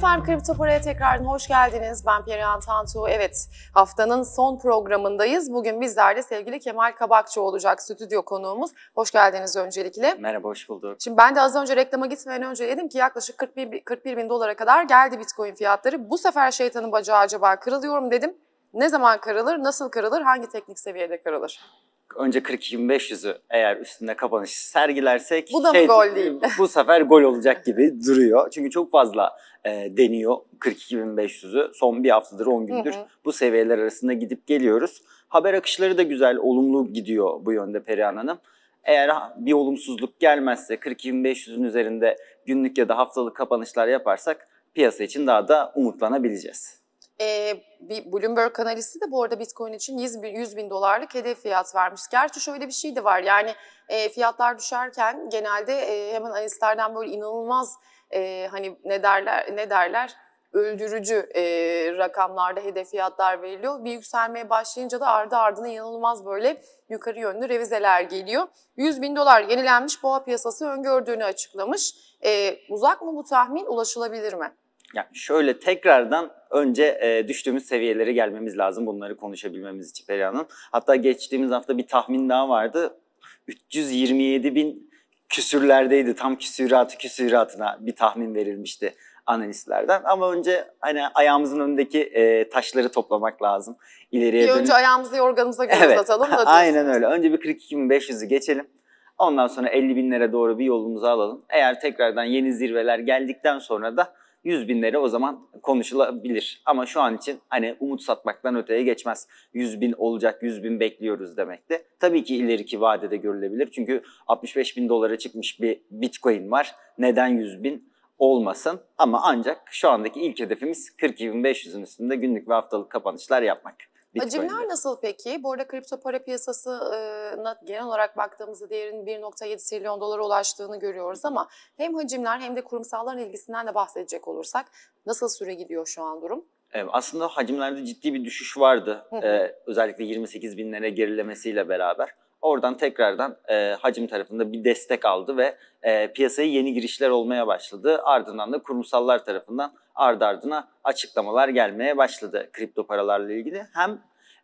Efendim Kripto Para'ya tekrardan hoş geldiniz. Ben Perihan Tantu. Evet haftanın son programındayız. Bugün bizler de sevgili Kemal Kabakçı olacak stüdyo konuğumuz. Hoş geldiniz öncelikle. Merhaba hoş bulduk. Şimdi ben de az önce reklama gitmeden önce dedim ki yaklaşık 41, 41 bin dolara kadar geldi bitcoin fiyatları. Bu sefer şeytanın bacağı acaba kırılıyor mu dedim. Ne zaman kırılır, nasıl kırılır, hangi teknik seviyede kırılır? önce 42.500'ü eğer üstünde kapanış sergilersek Bu da mı şey gol değil? bu sefer gol olacak gibi duruyor. Çünkü çok fazla e, deniyor 42.500'ü. Son bir haftadır 10 gündür Hı hı. bu seviyeler arasında gidip geliyoruz. Haber akışları da güzel, olumlu gidiyor bu yönde Perihan Hanım. Eğer bir olumsuzluk gelmezse 42.500'ün üzerinde günlük ya da haftalık kapanışlar yaparsak piyasa için daha da umutlanabileceğiz e, bir Bloomberg analisti de bu arada Bitcoin için 100 bin, 100 bin dolarlık hedef fiyat vermiş. Gerçi şöyle bir şey de var yani e, fiyatlar düşerken genelde e, hemen analistlerden böyle inanılmaz e, hani ne derler ne derler öldürücü e, rakamlarda hedef fiyatlar veriliyor. Bir yükselmeye başlayınca da ardı ardına inanılmaz böyle yukarı yönlü revizeler geliyor. 100 bin dolar yenilenmiş boğa piyasası öngördüğünü açıklamış. E, uzak mı bu tahmin ulaşılabilir mi? Yani şöyle tekrardan önce e, düştüğümüz seviyelere gelmemiz lazım bunları konuşabilmemiz için Perihan'ın. Hatta geçtiğimiz hafta bir tahmin daha vardı. 327 bin küsürlerdeydi. Tam küsüratı küsüratına bir tahmin verilmişti analistlerden. Ama önce hani ayağımızın önündeki e, taşları toplamak lazım. İleriye bir dönüp... önce ayağımızı yorganımıza göre evet. uzatalım da. Aynen öyle. Önce bir 42.500'ü geçelim. Ondan sonra 50 binlere doğru bir yolumuzu alalım. Eğer tekrardan yeni zirveler geldikten sonra da 100 bin lira o zaman konuşulabilir. Ama şu an için hani umut satmaktan öteye geçmez. 100 bin olacak, 100 bin bekliyoruz demek de. Tabii ki ileriki vadede görülebilir. Çünkü 65 bin dolara çıkmış bir bitcoin var. Neden 100 bin? olmasın ama ancak şu andaki ilk hedefimiz 42.500'ün üstünde günlük ve haftalık kapanışlar yapmak. Hacimler nasıl peki? Bu arada kripto para piyasasına genel olarak baktığımızda değerin 1.7 trilyon dolara ulaştığını görüyoruz ama hem hacimler hem de kurumsalların ilgisinden de bahsedecek olursak nasıl süre gidiyor şu an durum? Evet Aslında hacimlerde ciddi bir düşüş vardı. ee, özellikle 28 binlere gerilemesiyle beraber. Oradan tekrardan e, hacim tarafında bir destek aldı ve e, piyasaya yeni girişler olmaya başladı. Ardından da kurumsallar tarafından ard ardına açıklamalar gelmeye başladı kripto paralarla ilgili. Hem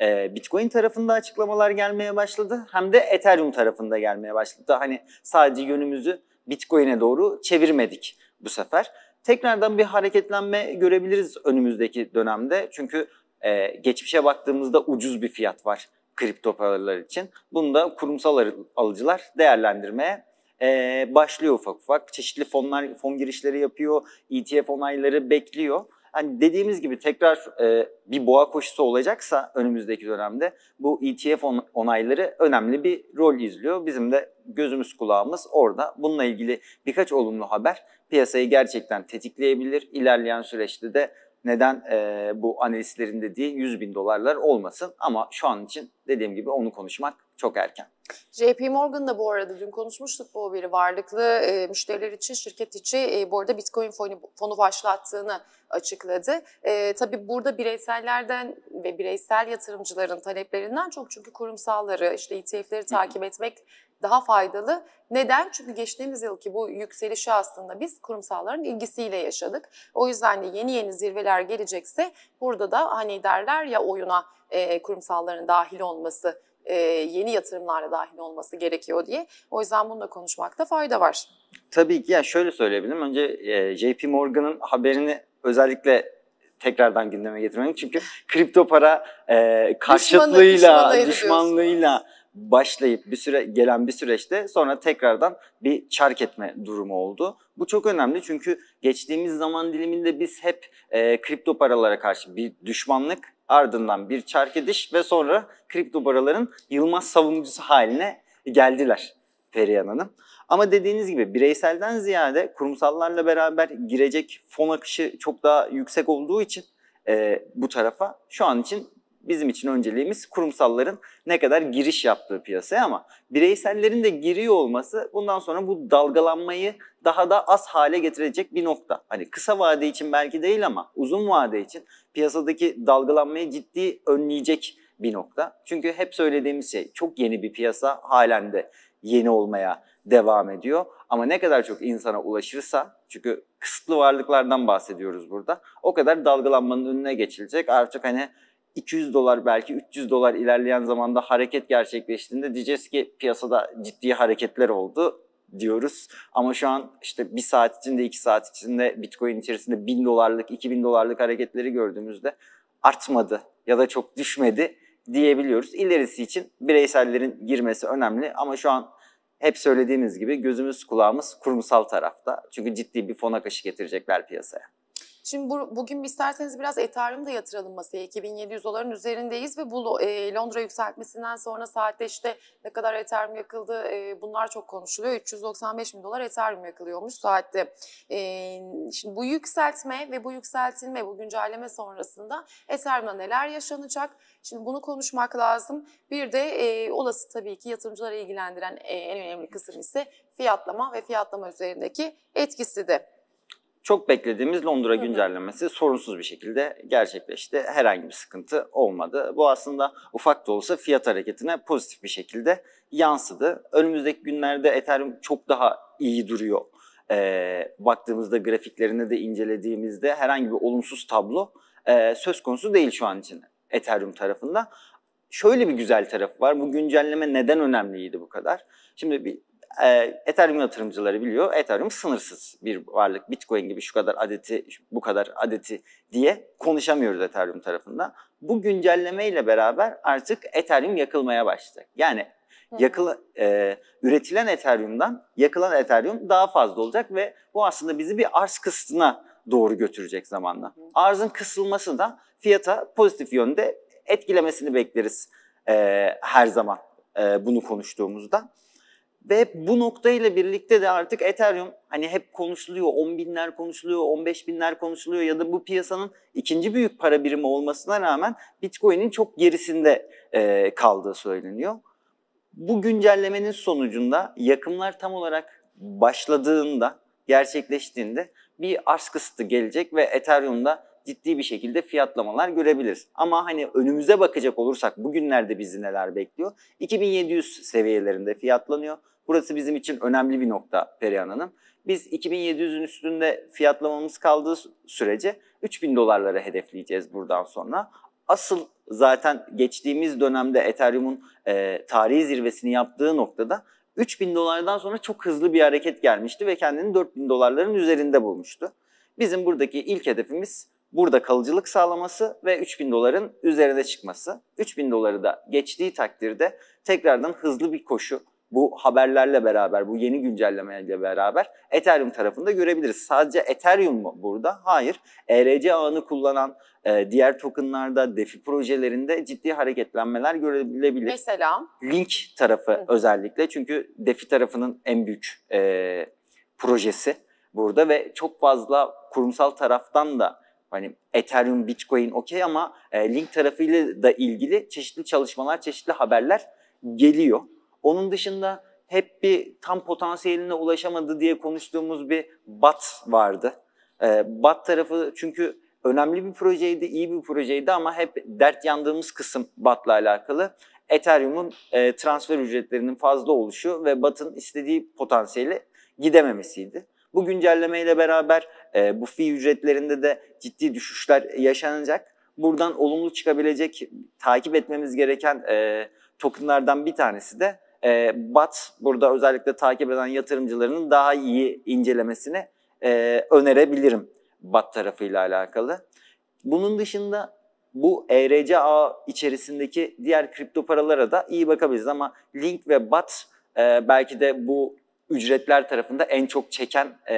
e, Bitcoin tarafında açıklamalar gelmeye başladı hem de Ethereum tarafında gelmeye başladı. hani sadece yönümüzü Bitcoin'e doğru çevirmedik bu sefer. Tekrardan bir hareketlenme görebiliriz önümüzdeki dönemde. Çünkü e, geçmişe baktığımızda ucuz bir fiyat var kripto paralar için. Bunu da kurumsal alıcılar değerlendirmeye e, başlıyor ufak ufak. Çeşitli fonlar, fon girişleri yapıyor, ETF onayları bekliyor. Hani dediğimiz gibi tekrar e, bir boğa koşusu olacaksa önümüzdeki dönemde bu ETF on, onayları önemli bir rol izliyor. Bizim de gözümüz kulağımız orada. Bununla ilgili birkaç olumlu haber piyasayı gerçekten tetikleyebilir. İlerleyen süreçte de neden e, bu analistlerin dediği 100 bin dolarlar olmasın ama şu an için dediğim gibi onu konuşmak çok erken. JP Morgan da bu arada dün konuşmuştuk bu bir varlıklı e, müşteriler için şirket içi e, bu arada Bitcoin fonu, fonu başlattığını açıkladı. E, tabii burada bireysellerden ve bireysel yatırımcıların taleplerinden çok çünkü kurumsalları işte ETF'leri takip etmek daha faydalı. Neden? Çünkü geçtiğimiz yılki bu yükselişi aslında biz kurumsalların ilgisiyle yaşadık. O yüzden de yeni yeni zirveler gelecekse burada da hani derler ya oyuna e, kurumsalların dahil olması, e, yeni yatırımlarla dahil olması gerekiyor diye. O yüzden bununla konuşmakta fayda var. Tabii ki. Yani şöyle söyleyebilirim. Önce e, JP Morgan'ın haberini özellikle tekrardan gündeme getirmenin çünkü kripto para e, karşıtlığıyla, Düşmanı, düşmanlığıyla başlayıp bir süre gelen bir süreçte sonra tekrardan bir çark etme durumu oldu. Bu çok önemli çünkü geçtiğimiz zaman diliminde biz hep e, kripto paralara karşı bir düşmanlık ardından bir çark ediş ve sonra kripto paraların yılmaz savunucusu haline geldiler Perihan Hanım. Ama dediğiniz gibi bireyselden ziyade kurumsallarla beraber girecek fon akışı çok daha yüksek olduğu için e, bu tarafa şu an için Bizim için önceliğimiz kurumsalların ne kadar giriş yaptığı piyasaya ama bireysellerin de giriyor olması bundan sonra bu dalgalanmayı daha da az hale getirecek bir nokta. Hani kısa vade için belki değil ama uzun vade için piyasadaki dalgalanmayı ciddi önleyecek bir nokta. Çünkü hep söylediğimiz şey çok yeni bir piyasa halen de yeni olmaya devam ediyor. Ama ne kadar çok insana ulaşırsa, çünkü kısıtlı varlıklardan bahsediyoruz burada, o kadar dalgalanmanın önüne geçilecek. Artık hani 200 dolar belki 300 dolar ilerleyen zamanda hareket gerçekleştiğinde diyeceğiz ki piyasada ciddi hareketler oldu diyoruz. Ama şu an işte bir saat içinde, iki saat içinde Bitcoin içerisinde 1000 dolarlık, 2000 dolarlık hareketleri gördüğümüzde artmadı ya da çok düşmedi diyebiliyoruz. İlerisi için bireysellerin girmesi önemli ama şu an hep söylediğimiz gibi gözümüz kulağımız kurumsal tarafta. Çünkü ciddi bir fon akışı getirecekler piyasaya. Şimdi bu, bugün isterseniz biraz ethereum'da yatıralım masaya. 2700 doların üzerindeyiz ve bu e, Londra yükseltmesinden sonra saatte işte ne kadar Ethereum yakıldı e, bunlar çok konuşuluyor. 395 bin dolar Ethereum yakılıyormuş saatte. E, şimdi bu yükseltme ve bu yükseltilme, bu güncelleme sonrasında Ethereum'da neler yaşanacak? Şimdi bunu konuşmak lazım. Bir de e, olası tabii ki yatırımcıları ilgilendiren e, en önemli kısım ise fiyatlama ve fiyatlama üzerindeki etkisi de. Çok beklediğimiz Londra güncellemesi sorunsuz bir şekilde gerçekleşti. Herhangi bir sıkıntı olmadı. Bu aslında ufak da olsa fiyat hareketine pozitif bir şekilde yansıdı. Önümüzdeki günlerde Ethereum çok daha iyi duruyor. Ee, baktığımızda grafiklerini de incelediğimizde herhangi bir olumsuz tablo e, söz konusu değil şu an için Ethereum tarafında şöyle bir güzel tarafı var. Bu güncelleme neden önemliydi bu kadar? Şimdi bir e, Ethereum yatırımcıları biliyor. Ethereum sınırsız bir varlık. Bitcoin gibi şu kadar adeti, bu kadar adeti diye konuşamıyoruz Ethereum tarafından. Bu güncelleme ile beraber artık Ethereum yakılmaya başladı. Yani yakıl, e, üretilen Ethereum'dan yakılan Ethereum daha fazla olacak ve bu aslında bizi bir arz kısıtına doğru götürecek zamanla. Arzın kısılması da fiyata pozitif yönde etkilemesini bekleriz e, her zaman e, bunu konuştuğumuzda. Ve bu noktayla birlikte de artık Ethereum hani hep konuşuluyor, 10 binler konuşuluyor, 15 binler konuşuluyor ya da bu piyasanın ikinci büyük para birimi olmasına rağmen Bitcoin'in çok gerisinde e, kaldığı söyleniyor. Bu güncellemenin sonucunda yakımlar tam olarak başladığında, gerçekleştiğinde bir arz kısıtı gelecek ve Ethereum'da ciddi bir şekilde fiyatlamalar görebiliriz. Ama hani önümüze bakacak olursak bugünlerde bizi neler bekliyor? 2700 seviyelerinde fiyatlanıyor. Burası bizim için önemli bir nokta Perihan Hanım. Biz 2700'ün üstünde fiyatlamamız kaldığı sürece 3000 dolarlara hedefleyeceğiz buradan sonra. Asıl zaten geçtiğimiz dönemde Ethereum'un e, tarihi zirvesini yaptığı noktada 3000 dolardan sonra çok hızlı bir hareket gelmişti ve kendini 4000 dolarların üzerinde bulmuştu. Bizim buradaki ilk hedefimiz burada kalıcılık sağlaması ve 3000 doların üzerine çıkması. 3000 doları da geçtiği takdirde tekrardan hızlı bir koşu, bu haberlerle beraber, bu yeni güncellemeyle beraber Ethereum tarafında görebiliriz. Sadece Ethereum mu burada? Hayır. ERC ağını kullanan e, diğer tokenlarda, DeFi projelerinde ciddi hareketlenmeler görülebilir. Mesela? Link tarafı Hı. özellikle. Çünkü DeFi tarafının en büyük e, projesi burada ve çok fazla kurumsal taraftan da hani Ethereum, Bitcoin okey ama e, Link tarafıyla da ilgili çeşitli çalışmalar, çeşitli haberler geliyor. Onun dışında hep bir tam potansiyeline ulaşamadı diye konuştuğumuz bir BAT vardı. E, BAT tarafı çünkü önemli bir projeydi, iyi bir projeydi ama hep dert yandığımız kısım BAT'la alakalı. Ethereum'un e, transfer ücretlerinin fazla oluşu ve BAT'ın istediği potansiyeli gidememesiydi. Bu güncellemeyle beraber e, bu fee ücretlerinde de ciddi düşüşler yaşanacak. Buradan olumlu çıkabilecek, takip etmemiz gereken e, tokenlardan bir tanesi de e, BAT burada özellikle takip eden yatırımcıların daha iyi incelemesini e, önerebilirim BAT tarafıyla alakalı. Bunun dışında bu ERC ağı içerisindeki diğer kripto paralara da iyi bakabiliriz ama Link ve BAT e, belki de bu ücretler tarafında en çok çeken e,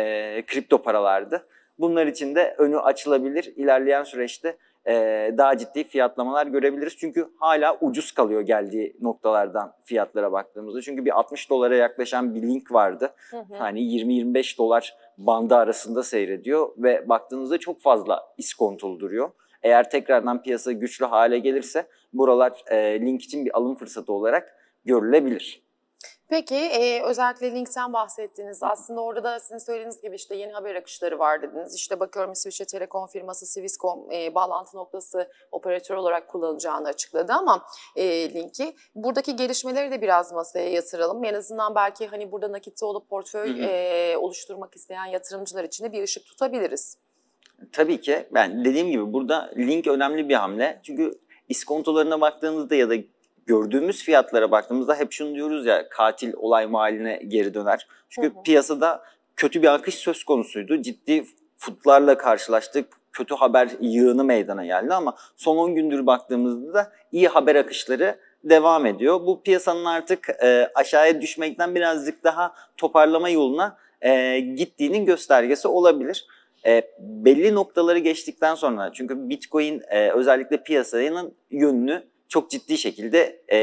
kripto paralardı. Bunlar için de önü açılabilir ilerleyen süreçte e, daha ciddi fiyatlamalar görebiliriz. Çünkü hala ucuz kalıyor geldiği noktalardan fiyatlara baktığımızda. Çünkü bir 60 dolara yaklaşan bir link vardı. Hı hı. Hani 20-25 dolar bandı arasında seyrediyor ve baktığınızda çok fazla iskontolu duruyor. Eğer tekrardan piyasa güçlü hale gelirse buralar e, link için bir alım fırsatı olarak görülebilir. Peki e, özellikle Link'ten bahsettiniz. Aslında orada da sizin söylediğiniz gibi işte yeni haber akışları var dediniz. İşte bakıyorum İsviçre Telekom firması Swisscom e, bağlantı noktası operatör olarak kullanacağını açıkladı ama e, Link'i. Buradaki gelişmeleri de biraz masaya yatıralım. En azından belki hani burada nakitte olup portföy hı hı. E, oluşturmak isteyen yatırımcılar için de bir ışık tutabiliriz. Tabii ki. Ben yani dediğim gibi burada Link önemli bir hamle. Çünkü iskontolarına baktığınızda ya da gördüğümüz fiyatlara baktığımızda hep şunu diyoruz ya katil olay mahalline geri döner. Çünkü hı hı. piyasada kötü bir akış söz konusuydu. Ciddi futlarla karşılaştık. Kötü haber yığını meydana geldi ama son 10 gündür baktığımızda da iyi haber akışları devam ediyor. Bu piyasanın artık e, aşağıya düşmekten birazcık daha toparlama yoluna e, gittiğinin göstergesi olabilir. E, belli noktaları geçtikten sonra çünkü Bitcoin e, özellikle piyasanın yönünü çok ciddi şekilde e,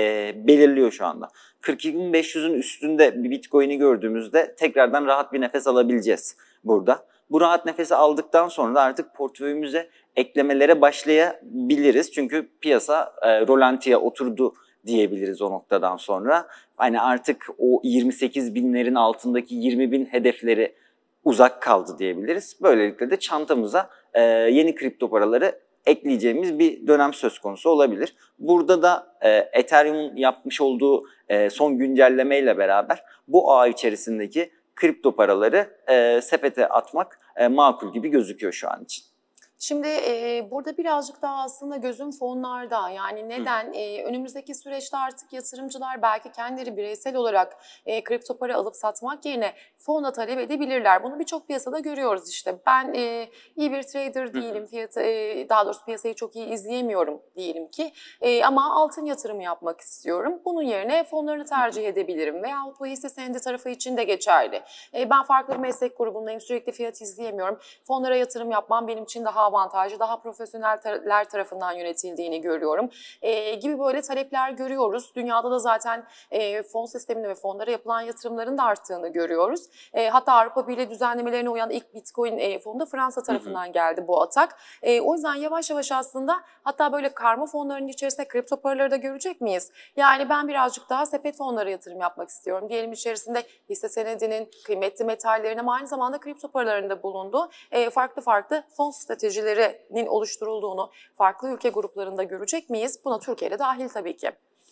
belirliyor şu anda. 42.500'ün üstünde bir Bitcoin'i gördüğümüzde tekrardan rahat bir nefes alabileceğiz burada. Bu rahat nefesi aldıktan sonra da artık portföyümüze eklemelere başlayabiliriz. Çünkü piyasa e, rolantiye oturdu diyebiliriz o noktadan sonra. Hani artık o 28 binlerin altındaki 20 bin hedefleri uzak kaldı diyebiliriz. Böylelikle de çantamıza e, yeni kripto paraları ekleyeceğimiz bir dönem söz konusu olabilir. Burada da e, Ethereum yapmış olduğu e, son güncellemeyle beraber bu ağ içerisindeki kripto paraları e, sepete atmak e, makul gibi gözüküyor şu an için. Şimdi e, burada birazcık daha aslında gözüm fonlarda. Yani neden? E, önümüzdeki süreçte artık yatırımcılar belki kendileri bireysel olarak e, kripto para alıp satmak yerine fonda talep edebilirler. Bunu birçok piyasada görüyoruz işte. Ben e, iyi bir trader değilim. Fiyatı, e, daha doğrusu piyasayı çok iyi izleyemiyorum diyelim ki. E, ama altın yatırımı yapmak istiyorum. Bunun yerine fonlarını tercih edebilirim. veya bu hisse senedi tarafı için de geçerli. E, ben farklı bir meslek grubundayım. Sürekli fiyat izleyemiyorum. Fonlara yatırım yapmam benim için daha avantajı daha profesyoneller tarafından yönetildiğini görüyorum. E, gibi böyle talepler görüyoruz. Dünyada da zaten e, fon sisteminde ve fonlara yapılan yatırımların da arttığını görüyoruz. E, hatta Avrupa Birliği düzenlemelerine uyan ilk Bitcoin e, fonu da Fransa tarafından hı hı. geldi bu atak. E, o yüzden yavaş yavaş aslında hatta böyle karma fonlarının içerisinde kripto paraları da görecek miyiz? Yani ben birazcık daha sepet fonlara yatırım yapmak istiyorum. Diyelim içerisinde hisse senedinin kıymetli metallerine ama aynı zamanda kripto paralarında bulunduğu E, farklı farklı fon stratejileri stratejilerinin oluşturulduğunu farklı ülke gruplarında görecek miyiz? Buna Türkiye de dahil tabii ki.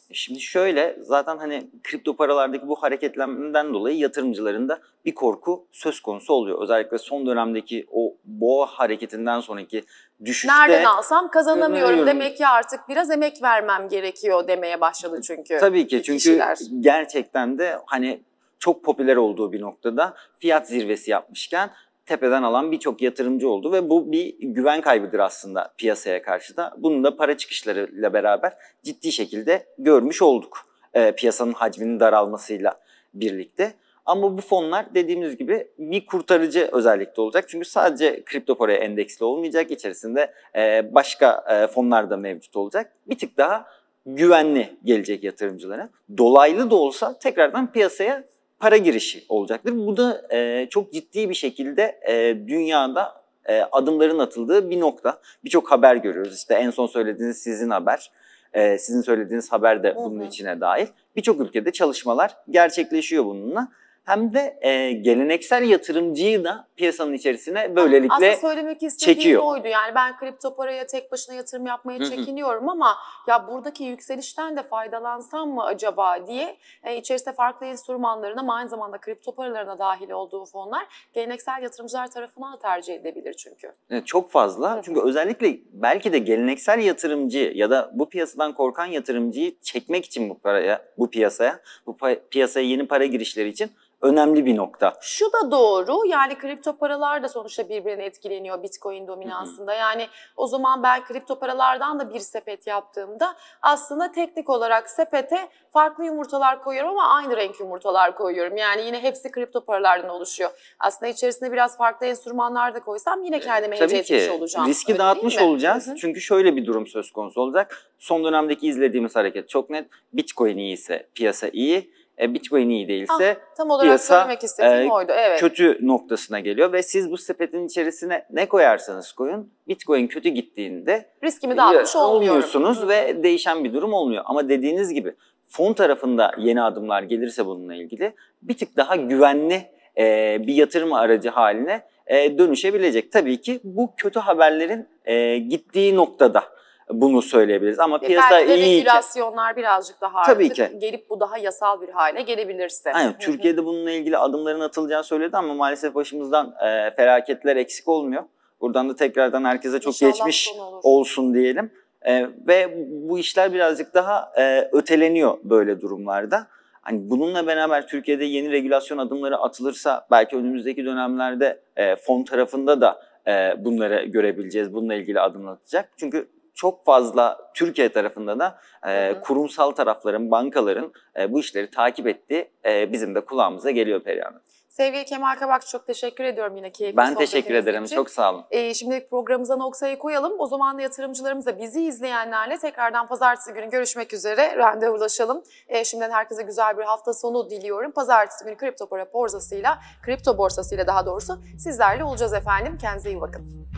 E şimdi şöyle zaten hani kripto paralardaki bu hareketlenmeden dolayı yatırımcıların da bir korku söz konusu oluyor. Özellikle son dönemdeki o boğa hareketinden sonraki düşüşte. Nereden alsam kazanamıyorum demek ki artık biraz emek vermem gerekiyor demeye başladı çünkü. Tabii ki çünkü kişiler. gerçekten de hani çok popüler olduğu bir noktada fiyat zirvesi yapmışken tepeden alan birçok yatırımcı oldu ve bu bir güven kaybıdır aslında piyasaya karşı da. Bunu da para çıkışlarıyla beraber ciddi şekilde görmüş olduk e, piyasanın hacminin daralmasıyla birlikte. Ama bu fonlar dediğimiz gibi bir kurtarıcı özellikte olacak. Çünkü sadece kripto paraya endeksli olmayacak. İçerisinde e, başka e, fonlar da mevcut olacak. Bir tık daha güvenli gelecek yatırımcılara. Dolaylı da olsa tekrardan piyasaya para girişi olacaktır. Bu da e, çok ciddi bir şekilde e, dünyada e, adımların atıldığı bir nokta. Birçok haber görüyoruz. İşte en son söylediğiniz sizin haber. E, sizin söylediğiniz haber de bunun Hı-hı. içine dahil. Birçok ülkede çalışmalar gerçekleşiyor bununla hem de e, geleneksel yatırımcıyı da piyasanın içerisine böylelikle Aslında söylemek istediğim çekiyor. oydu. Yani ben kripto paraya tek başına yatırım yapmaya çekiniyorum ama ya buradaki yükselişten de faydalansam mı acaba diye e, içerisinde farklı enstrümanların ama aynı zamanda kripto paralarına dahil olduğu fonlar geleneksel yatırımcılar tarafından da tercih edebilir çünkü. Evet, çok fazla. Çünkü özellikle belki de geleneksel yatırımcı ya da bu piyasadan korkan yatırımcıyı çekmek için bu paraya, bu piyasaya, bu piyasaya yeni para girişleri için önemli bir nokta. Şu da doğru yani kripto paralar da sonuçta birbirine etkileniyor Bitcoin dominansında. Hı hı. Yani o zaman ben kripto paralardan da bir sepet yaptığımda aslında teknik olarak sepete farklı yumurtalar koyuyorum ama aynı renk yumurtalar koyuyorum. Yani yine hepsi kripto paralardan oluşuyor. Aslında içerisinde biraz farklı enstrümanlar da koysam yine e, kendime hece etmiş olacağım. Riski Öyle dağıtmış olacağız. Hı hı. Çünkü şöyle bir durum söz konusu olacak. Son dönemdeki izlediğimiz hareket çok net. Bitcoin iyi ise piyasa iyi e, Bitcoin iyi değilse ah, tam olarak piyasa söylemek istediğim e, oydu. Evet. kötü noktasına geliyor ve siz bu sepetin içerisine ne koyarsanız koyun Bitcoin kötü gittiğinde riskimi dağıtmış olmuyorsunuz ve değişen bir durum olmuyor. Ama dediğiniz gibi fon tarafında yeni adımlar gelirse bununla ilgili bir tık daha güvenli e, bir yatırım aracı haline e, dönüşebilecek. Tabii ki bu kötü haberlerin e, gittiği noktada bunu söyleyebiliriz. Ama piyasa Belki de iyi. regülasyonlar birazcık daha Tabii artık ki. gelip bu daha yasal bir hale gelebilirse. Aynen. Türkiye'de bununla ilgili adımların atılacağını söyledi ama maalesef başımızdan e, felaketler eksik olmuyor. Buradan da tekrardan herkese çok İnşallah geçmiş olsun diyelim. E, ve bu işler birazcık daha e, öteleniyor böyle durumlarda. Hani bununla beraber Türkiye'de yeni regülasyon adımları atılırsa belki önümüzdeki dönemlerde e, fon tarafında da e, bunları görebileceğiz. Bununla ilgili adım atacak. Çünkü çok fazla Türkiye tarafında da e, kurumsal tarafların, bankaların e, bu işleri takip ettiği e, bizim de kulağımıza geliyor Perihan Sevgili Kemal Kabak çok teşekkür ediyorum yine keyifli Ben teşekkür ederim. Için. Çok sağ olun. Ee, şimdilik programımıza noktayı koyalım. O zaman da yatırımcılarımıza bizi izleyenlerle tekrardan pazartesi günü görüşmek üzere randevulaşalım. Ee, şimdiden herkese güzel bir hafta sonu diliyorum. Pazartesi günü kripto para borsasıyla, kripto borsasıyla daha doğrusu sizlerle olacağız efendim. Kendinize iyi bakın.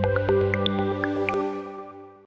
Thank you.